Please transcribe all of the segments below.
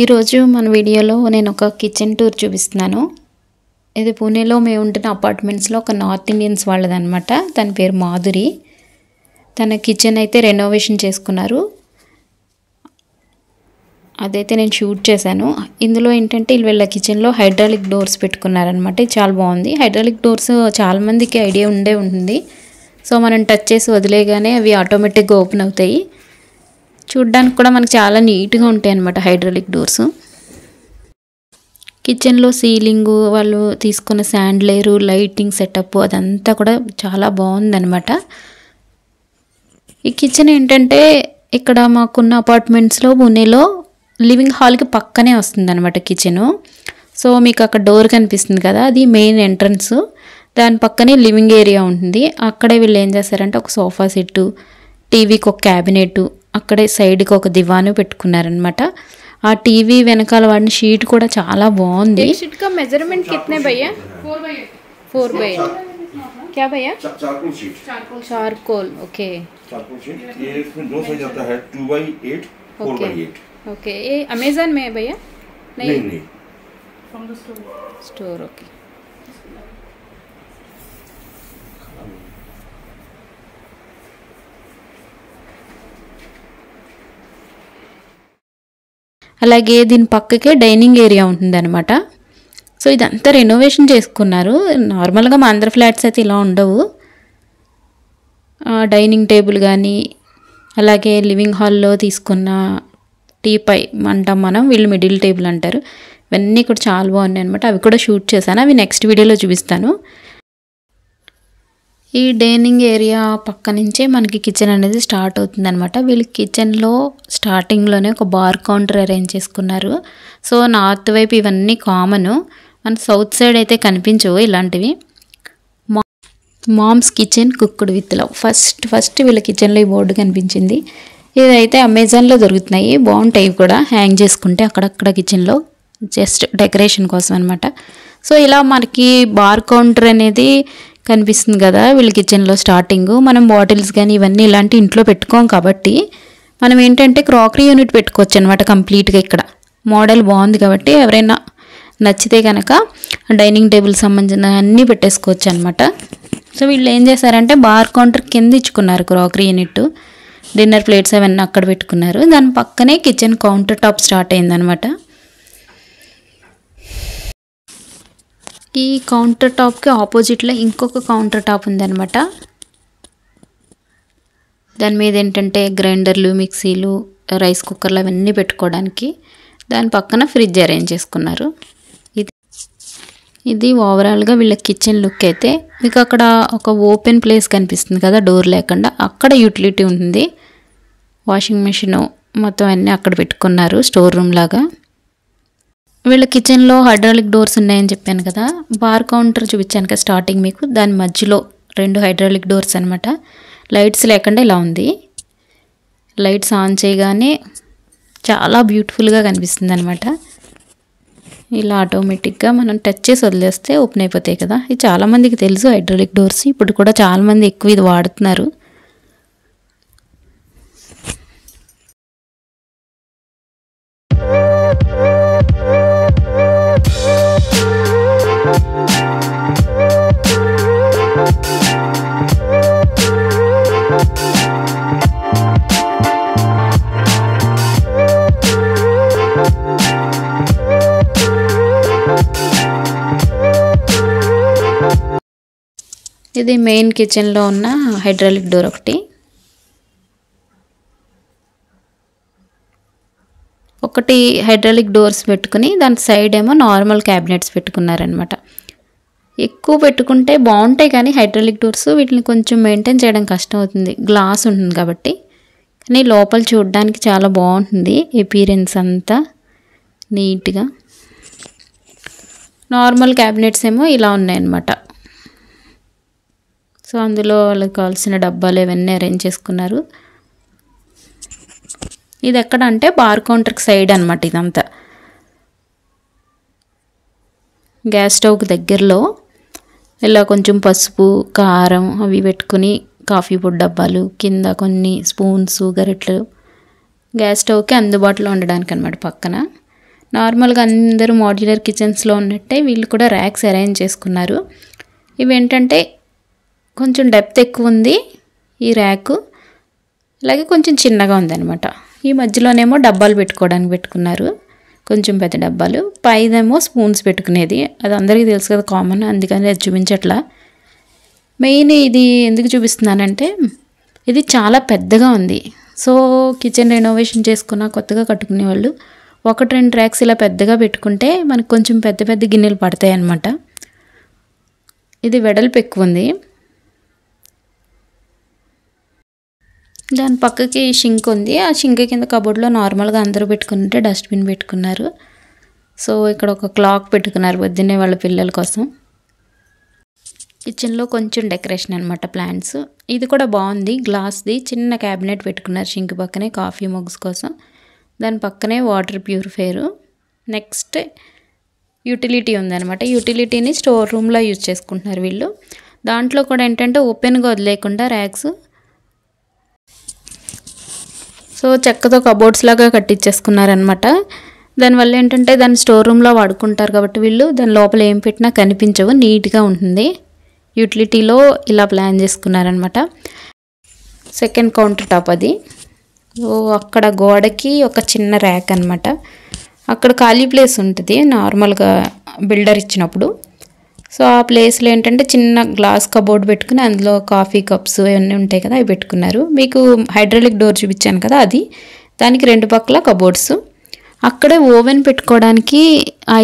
ఈరోజు మన వీడియోలో నేను ఒక కిచెన్ టూర్ చూపిస్తున్నాను ఇది పూణేలో మేము ఉంటున్న అపార్ట్మెంట్స్లో ఒక నార్త్ ఇండియన్స్ వాళ్ళదనమాట తన పేరు మాధురి తన కిచెన్ అయితే రెనోవేషన్ చేసుకున్నారు అదైతే నేను షూట్ చేశాను ఇందులో ఏంటంటే వీళ్ళ కిచెన్లో హైడ్రాలిక్ డోర్స్ పెట్టుకున్నారనమాట ఇది చాలా బాగుంది హైడ్రాలిక్ డోర్స్ చాలామందికి ఐడియా ఉండే ఉంటుంది సో మనం టచ్ చేసి వదిలేగానే అవి ఆటోమేటిక్గా ఓపెన్ అవుతాయి చూడ్డానికి కూడా మనకు చాలా నీట్గా ఉంటాయి అన్నమాట హైడ్రాలిక్ డోర్స్ కిచెన్లో సీలింగు వాళ్ళు తీసుకున్న శాండ్లేరు లైటింగ్ సెటప్ అదంతా కూడా చాలా బాగుందనమాట ఈ కిచెన్ ఏంటంటే ఇక్కడ మాకున్న అపార్ట్మెంట్స్లో పూణేలో లివింగ్ హాల్కి పక్కనే అనమాట కిచెను సో మీకు అక్కడ డోర్ కనిపిస్తుంది కదా అది మెయిన్ ఎంట్రన్స్ దాని పక్కనే లివింగ్ ఏరియా ఉంటుంది అక్కడే వీళ్ళు ఏం చేస్తారంటే ఒక సోఫా సెట్టు టీవీకి ఒక క్యాబినెట్ అక్కడే సైడ్కి ఒక దివాను పెట్టుకున్నారనమాట ఆ టీవీ వెనకాల వాడిన షీట్ కూడా చాలా బాగుంది మెజర్మెంట్ కిట్నే భయ్యా ఫోర్ బై ఎయిట్ क्या भैया चारकोल ओके ओके ये अमेजन में है भैया नहीं అలాగే దీని పక్కకే డైనింగ్ ఏరియా ఉంటుందన్నమాట సో ఇదంతా రెనోవేషన్ చేసుకున్నారు నార్మల్గా మా అందరి ఫ్లాట్స్ అయితే ఇలా ఉండవు డైనింగ్ టేబుల్ కానీ అలాగే లివింగ్ హాల్లో తీసుకున్న టీపై అంటాం మనం వీళ్ళు మిడిల్ టేబుల్ అంటారు ఇవన్నీ కూడా చాలా బాగున్నాయి అనమాట అవి కూడా షూట్ చేశాను అవి నెక్స్ట్ వీడియోలో చూపిస్తాను ఈ డైనింగ్ ఏరియా పక్క నుంచే మనకి కిచెన్ అనేది స్టార్ట్ అవుతుంది అనమాట వీళ్ళు కిచెన్లో స్టార్టింగ్లోనే ఒక బార్ కౌంటర్ అరేంజ్ చేసుకున్నారు సో నార్త్ వైపు ఇవన్నీ కామను మన సౌత్ సైడ్ అయితే కనిపించవు ఇలాంటివి mom's kitchen cooked with love first first వీళ్ళ కిచెన్లో ఈ బోర్డు కనిపించింది ఇదైతే అమెజాన్లో దొరుకుతున్నాయి బాగుంటాయి కూడా హ్యాంగ్ చేసుకుంటే అక్కడక్కడ కిచెన్లో జస్ట్ డెకరేషన్ కోసం అనమాట సో ఇలా మనకి బార్ కౌంటర్ అనేది కనిపిస్తుంది కదా వీళ్ళ కిచెన్లో స్టార్టింగ్ మనం బాటిల్స్ కానీ ఇవన్నీ ఇలాంటి ఇంట్లో పెట్టుకోం కాబట్టి మనం ఏంటంటే క్రాకరీ యూనిట్ పెట్టుకోవచ్చు అనమాట కంప్లీట్గా ఇక్కడ మోడల్ బాగుంది కాబట్టి ఎవరైనా నచ్చితే కనుక డైనింగ్ టేబుల్ సంబంధించిన అన్నీ పెట్టేసుకోవచ్చు అనమాట సో వీళ్ళు ఏం చేశారంటే బార్ కౌంటర్ కింద ఇచ్చుకున్నారు క్రాకరీ యూనిట్ డిన్నర్ ప్లేట్స్ అవన్నీ అక్కడ పెట్టుకున్నారు దాని పక్కనే కిచెన్ కౌంటర్ టాప్ స్టార్ట్ అయిందనమాట ఈ కౌంటర్ టాప్కి ఆపోజిట్లో ఇంకొక కౌంటర్ టాప్ ఉందనమాట దాని మీద ఏంటంటే గ్రైండర్లు మిక్సీలు రైస్ కుక్కర్లు అవన్నీ పెట్టుకోవడానికి దాని పక్కన ఫ్రిడ్జ్ అరేంజ్ చేసుకున్నారు ఇది ఇది ఓవరాల్గా వీళ్ళ కిచెన్ లుక్ అయితే మీకు అక్కడ ఒక ఓపెన్ ప్లేస్ కనిపిస్తుంది కదా డోర్ లేకుండా అక్కడ యూటిలిటీ ఉంటుంది వాషింగ్ మెషిన్ మొత్తం అన్నీ అక్కడ పెట్టుకున్నారు స్టోర్ రూమ్ లాగా వీళ్ళ కిచెన్లో హైడ్రాలిక్ డోర్స్ ఉన్నాయని చెప్పాను కదా బార్ కౌంటర్ చూపించాను కదా స్టార్టింగ్ మీకు దాని మధ్యలో రెండు హైడ్రాలిక్ డోర్స్ అనమాట లైట్స్ లేకుండా ఇలా ఉంది లైట్స్ ఆన్ చేయగానే చాలా బ్యూటిఫుల్గా కనిపిస్తుంది అనమాట ఇలా ఆటోమేటిక్గా మనం టచ్ చేసి వదిలేస్తే ఓపెన్ అయిపోతాయి కదా ఇది చాలామందికి తెలుసు హైడ్రాలిక్ డోర్స్ ఇప్పుడు కూడా చాలామంది ఎక్కువ ఇది వాడుతున్నారు ఇది మెయిన్ కిచెన్లో ఉన్న హైడ్రాలిక్ డోర్ ఒకటి ఒకటి హైడ్రాలిక్ డోర్స్ పెట్టుకుని దాని సైడ్ ఏమో నార్మల్ క్యాబినెట్స్ పెట్టుకున్నారనమాట ఎక్కువ పెట్టుకుంటే బాగుంటాయి కానీ హైడ్రాలిక్ డోర్స్ వీటిని కొంచెం మెయింటైన్ చేయడం కష్టం అవుతుంది గ్లాస్ ఉంటుంది కాబట్టి కానీ లోపల చూడడానికి చాలా బాగుంటుంది ఎపీరియన్స్ అంతా నీట్గా నార్మల్ క్యాబినెట్స్ ఏమో ఇలా ఉన్నాయన్నమాట సో అందులో వాళ్ళకి కావాల్సిన డబ్బాలు ఇవన్నీ అరేంజ్ చేసుకున్నారు ఇది ఎక్కడ అంటే బార్ కౌంటర్కి సైడ్ అనమాట ఇదంతా గ్యాస్ స్టవ్కి దగ్గరలో ఇలా కొంచెం పసుపు కారం అవి పెట్టుకుని కాఫీ పొడి డబ్బాలు కింద కొన్ని స్పూన్స్ గరిట్లు గ్యాస్ స్టవ్కి అందుబాటులో ఉండడానికి అనమాట పక్కన నార్మల్గా అందరూ మాడ్యులర్ కిచెన్స్లో ఉన్నట్టే వీళ్ళు కూడా ర్యాక్స్ అరేంజ్ చేసుకున్నారు ఇవేంటంటే కొంచెం డెప్త్ ఎక్కువ ఉంది ఈ ర్యాకు అలాగే కొంచెం చిన్నగా ఉందన్నమాట ఈ మధ్యలోనేమో డబ్బాలు పెట్టుకోవడానికి పెట్టుకున్నారు కొంచెం పెద్ద డబ్బాలు పైదేమో స్పూన్స్ పెట్టుకునేది అది అందరికీ తెలుసు కదా కామన్ అందుకని అది చూపించట్లా మెయిన్ ఇది ఎందుకు చూపిస్తున్నానంటే ఇది చాలా పెద్దగా ఉంది సో కిచెన్ రెనోవేషన్ చేసుకున్న కొత్తగా కట్టుకునే వాళ్ళు ఒకటి రెండు ట్రాక్స్ ఇలా పెద్దగా పెట్టుకుంటే మనకు కొంచెం పెద్ద పెద్ద గిన్నెలు పడతాయి అన్నమాట ఇది వెడల్పు ఎక్కువ ఉంది దాని పక్కకి షింక్ ఉంది ఆ షింక్ కింద కబోర్డ్లో నార్మల్గా అందరూ పెట్టుకుంటే డస్ట్బిన్ పెట్టుకున్నారు సో ఇక్కడ ఒక క్లాక్ పెట్టుకున్నారు పొద్దున్నే వాళ్ళ పిల్లల కోసం కిచెన్లో కొంచెం డెకరేషన్ అనమాట ప్లాంట్స్ ఇది కూడా బాగుంది గ్లాస్ది చిన్న క్యాబినెట్ పెట్టుకున్నారు షింక్ పక్కనే కాఫీ మొగ్స్ కోసం దాని పక్కనే వాటర్ ప్యూరిఫైరు నెక్స్ట్ యూటిలిటీ ఉందనమాట యూటిలిటీని స్టోర్ రూమ్లో యూజ్ చేసుకుంటున్నారు వీళ్ళు దాంట్లో కూడా ఏంటంటే ఓపెన్గా వదిలేకుండా ర్యాక్స్ సో చెక్కతో కబోర్డ్స్ లాగా కట్టించేసుకున్నారనమాట దానివల్ల ఏంటంటే దాన్ని స్టోర్ రూమ్లో వాడుకుంటారు కాబట్టి వీళ్ళు దాని లోపల ఏం పెట్టినా కనిపించవు నీట్గా ఉంటుంది యూటిలిటీలో ఇలా ప్లాన్ చేసుకున్నారనమాట సెకండ్ కౌంటర్ టాప్ అది సో అక్కడ గోడకి ఒక చిన్న ర్యాక్ అనమాట అక్కడ ఖాళీ ప్లేస్ ఉంటుంది నార్మల్గా బిల్డర్ ఇచ్చినప్పుడు సో ఆ ప్లేస్లో ఏంటంటే చిన్న గ్లాస్ కబోర్డ్ పెట్టుకుని అందులో కాఫీ కప్స్ ఇవన్నీ ఉంటాయి కదా అవి పెట్టుకున్నారు మీకు హైడ్రాలిక్ డోర్ చూపించాను కదా అది దానికి రెండు పక్కల కబోర్డ్స్ అక్కడే ఓవెన్ పెట్టుకోవడానికి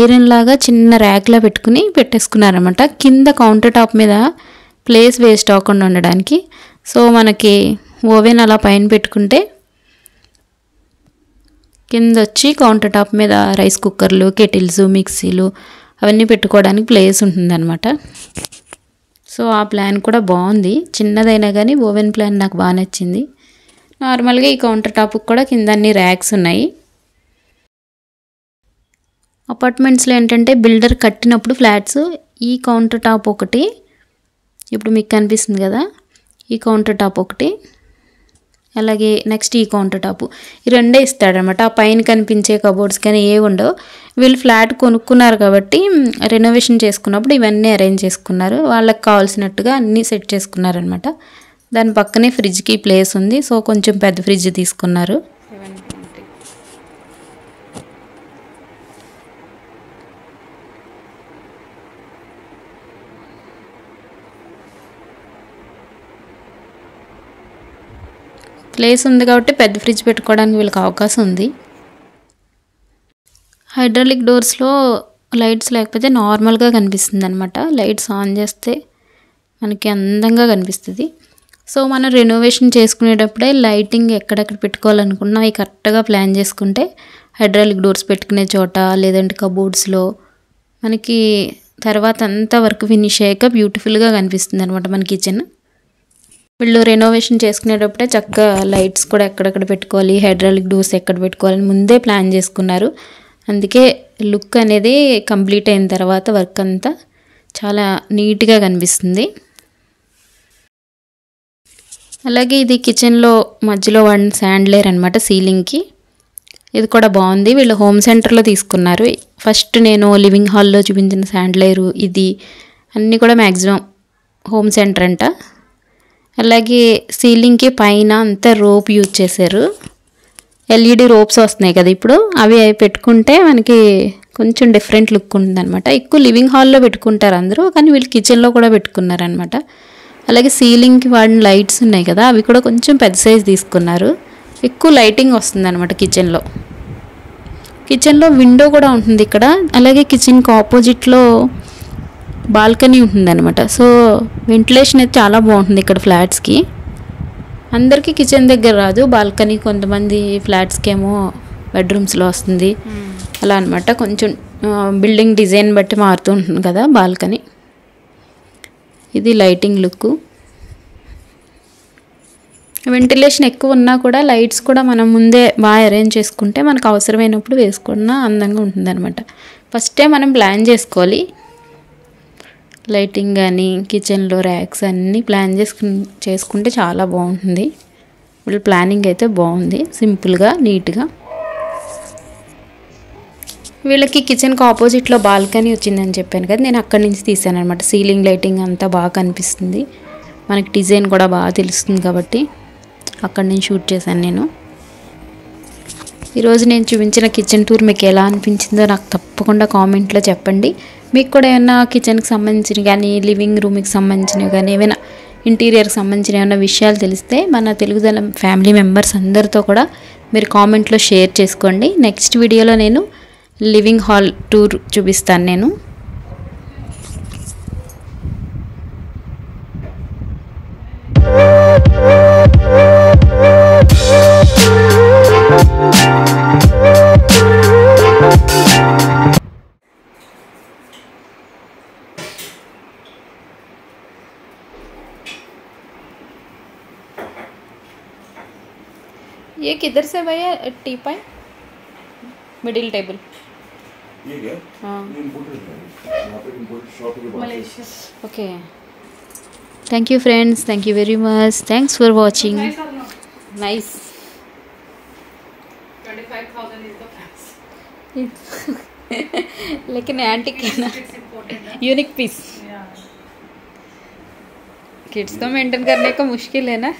ఐరన్ లాగా చిన్న ర్యాక్లా పెట్టుకుని పెట్టేసుకున్నారనమాట కింద కౌంటర్ టాప్ మీద ప్లేస్ వేస్ట్ అవ్వకుండా ఉండడానికి సో మనకి ఓవెన్ అలా పైన పెట్టుకుంటే కింద వచ్చి కౌంటర్ టాప్ మీద రైస్ కుక్కర్లు కెటిల్స్ మిక్సీలు అవన్నీ పెట్టుకోవడానికి ప్లేస్ ఉంటుందన్నమాట సో ఆ ప్లాన్ కూడా బాగుంది చిన్నదైనా కానీ ఓవెన్ ప్లాన్ నాకు బాగా నచ్చింది నార్మల్గా ఈ కౌంటర్ టాప్కి కూడా కింద అన్ని ర్యాక్స్ ఉన్నాయి అపార్ట్మెంట్స్లో ఏంటంటే బిల్డర్ కట్టినప్పుడు ఫ్లాట్స్ ఈ కౌంటర్ టాప్ ఒకటి ఇప్పుడు మీకు కనిపిస్తుంది కదా ఈ కౌంటర్ టాప్ ఒకటి అలాగే నెక్స్ట్ ఈ కౌంటర్ టాప్ ఈ రెండే ఇస్తాడనమాట ఆ పైన కనిపించే కబోర్డ్స్ కానీ ఏ ఉండవు వీళ్ళు ఫ్లాట్ కొనుక్కున్నారు కాబట్టి రెనోవేషన్ చేసుకున్నప్పుడు ఇవన్నీ అరేంజ్ చేసుకున్నారు వాళ్ళకి కావాల్సినట్టుగా అన్నీ సెట్ చేసుకున్నారనమాట దాని పక్కనే ఫ్రిడ్జ్కి ప్లేస్ ఉంది సో కొంచెం పెద్ద ఫ్రిడ్జ్ తీసుకున్నారు ప్లేస్ ఉంది కాబట్టి పెద్ద ఫ్రిడ్జ్ పెట్టుకోవడానికి వీళ్ళకి అవకాశం ఉంది హైడ్రాలిక్ డోర్స్లో లైట్స్ లేకపోతే నార్మల్గా కనిపిస్తుంది అనమాట లైట్స్ ఆన్ చేస్తే మనకి అందంగా కనిపిస్తుంది సో మనం రెనోవేషన్ చేసుకునేటప్పుడే లైటింగ్ ఎక్కడెక్కడ పెట్టుకోవాలనుకున్నా అవి కరెక్ట్గా ప్లాన్ చేసుకుంటే హైడ్రాలిక్ డోర్స్ పెట్టుకునే చోట లేదంటే కబోర్డ్స్లో మనకి తర్వాత అంతా వర్క్ ఫినిష్ అయ్యాక బ్యూటిఫుల్గా కనిపిస్తుంది అనమాట మన కిచెన్ వీళ్ళు రెనోవేషన్ చేసుకునేటప్పుడే చక్కగా లైట్స్ కూడా ఎక్కడెక్కడ పెట్టుకోవాలి హైడ్రాలిక్ డోర్స్ ఎక్కడ పెట్టుకోవాలని ముందే ప్లాన్ చేసుకున్నారు అందుకే లుక్ అనేది కంప్లీట్ అయిన తర్వాత వర్క్ అంతా చాలా నీట్గా కనిపిస్తుంది అలాగే ఇది కిచెన్లో మధ్యలో వన్ శాండ్ అనమాట సీలింగ్కి ఇది కూడా బాగుంది వీళ్ళు హోమ్ సెంటర్లో తీసుకున్నారు ఫస్ట్ నేను లివింగ్ హాల్లో చూపించిన శాండ్ ఇది అన్నీ కూడా మ్యాక్సిమం హోమ్ సెంటర్ అంట అలాగే సీలింగ్కి పైన అంతా రోప్ యూజ్ చేశారు ఎల్ఈడి రోప్స్ వస్తున్నాయి కదా ఇప్పుడు అవి పెట్టుకుంటే మనకి కొంచెం డిఫరెంట్ లుక్ ఉంటుందన్నమాట ఎక్కువ లివింగ్ హాల్లో పెట్టుకుంటారు అందరూ కానీ వీళ్ళు కిచెన్లో కూడా పెట్టుకున్నారనమాట అలాగే సీలింగ్కి వాడిన లైట్స్ ఉన్నాయి కదా అవి కూడా కొంచెం పెద్ద సైజ్ తీసుకున్నారు ఎక్కువ లైటింగ్ వస్తుంది అనమాట కిచెన్లో కిచెన్లో విండో కూడా ఉంటుంది ఇక్కడ అలాగే కిచెన్కి ఆపోజిట్లో బాల్కనీ ఉంటుందన్నమాట సో వెంటిలేషన్ అయితే చాలా బాగుంటుంది ఇక్కడ ఫ్లాట్స్కి అందరికీ కిచెన్ దగ్గర రాదు బాల్కనీ కొంతమంది ఫ్లాట్స్కి ఏమో బెడ్రూమ్స్లో వస్తుంది hmm. అలా అనమాట కొంచెం బిల్డింగ్ డిజైన్ బట్టి మారుతూ ఉంటుంది కదా బాల్కనీ ఇది లైటింగ్ లుక్ వెంటిలేషన్ ఎక్కువ ఉన్నా కూడా లైట్స్ కూడా మనం ముందే బాగా అరేంజ్ చేసుకుంటే మనకు అవసరమైనప్పుడు వేసుకున్నా అందంగా ఉంటుందన్నమాట ఫస్టే మనం ప్లాన్ చేసుకోవాలి లైటింగ్ కానీ కిచెన్లో ర్యాక్స్ అన్నీ ప్లాన్ చేసుకు చేసుకుంటే చాలా బాగుంటుంది వీళ్ళ ప్లానింగ్ అయితే బాగుంది సింపుల్గా నీట్గా వీళ్ళకి కిచెన్కి ఆపోజిట్లో బాల్కనీ వచ్చిందని చెప్పాను కదా నేను అక్కడి నుంచి తీసాను అనమాట సీలింగ్ లైటింగ్ అంతా బాగా కనిపిస్తుంది మనకి డిజైన్ కూడా బాగా తెలుస్తుంది కాబట్టి అక్కడి నుంచి షూట్ చేశాను నేను ఈరోజు నేను చూపించిన కిచెన్ టూర్ మీకు ఎలా అనిపించిందో నాకు తప్పకుండా కామెంట్లో చెప్పండి మీకు కూడా ఏమైనా కిచెన్కి సంబంధించిన కానీ లివింగ్ రూమ్కి సంబంధించినవి కానీ ఏమైనా ఇంటీరియర్కి సంబంధించిన ఏమైనా విషయాలు తెలిస్తే మన తెలుగుదల ఫ్యామిలీ మెంబర్స్ అందరితో కూడా మీరు కామెంట్లో షేర్ చేసుకోండి నెక్స్ట్ వీడియోలో నేను లివింగ్ హాల్ టూర్ చూపిస్తాను నేను ये किधर से भैया टी पाई मिडिल टेबल ये क्या हाँ Malaysia okay thank you friends thank you very much thanks for watching nice लेकिन एंटिक है ना यूनिक पीस किड्स तो मेंटेन करने का मुश्किल है ना